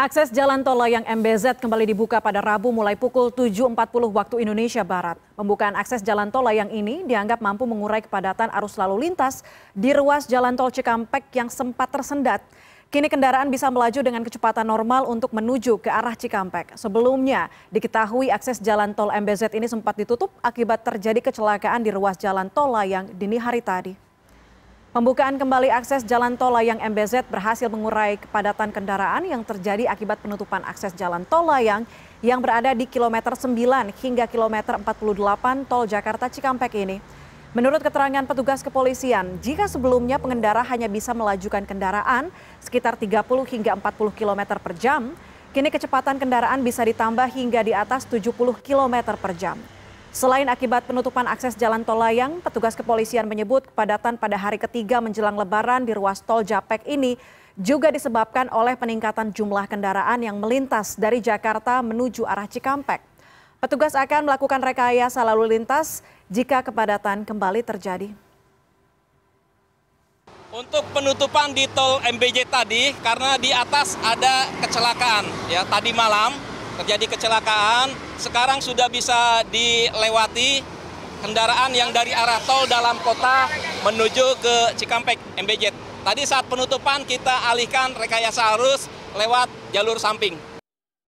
Akses jalan tol layang MBZ kembali dibuka pada Rabu mulai pukul 7.40 waktu Indonesia Barat. Pembukaan akses jalan tol layang ini dianggap mampu mengurai kepadatan arus lalu lintas di ruas jalan tol Cikampek yang sempat tersendat. Kini kendaraan bisa melaju dengan kecepatan normal untuk menuju ke arah Cikampek. Sebelumnya diketahui akses jalan tol MBZ ini sempat ditutup akibat terjadi kecelakaan di ruas jalan tol layang dini hari tadi. Pembukaan kembali akses jalan tol layang MBZ berhasil mengurai kepadatan kendaraan yang terjadi akibat penutupan akses jalan tol layang yang berada di kilometer 9 hingga kilometer 48 tol Jakarta Cikampek ini. Menurut keterangan petugas kepolisian, jika sebelumnya pengendara hanya bisa melajukan kendaraan sekitar 30 hingga 40 km per jam, kini kecepatan kendaraan bisa ditambah hingga di atas 70 km per jam. Selain akibat penutupan akses jalan tol layang, petugas kepolisian menyebut kepadatan pada hari ketiga menjelang lebaran di ruas tol Japek ini juga disebabkan oleh peningkatan jumlah kendaraan yang melintas dari Jakarta menuju arah Cikampek. Petugas akan melakukan rekayasa lalu lintas jika kepadatan kembali terjadi. Untuk penutupan di tol MBJ tadi karena di atas ada kecelakaan ya tadi malam terjadi kecelakaan, sekarang sudah bisa dilewati kendaraan yang dari arah tol dalam kota menuju ke Cikampek MBJ. Tadi saat penutupan kita alihkan rekayasa arus lewat jalur samping.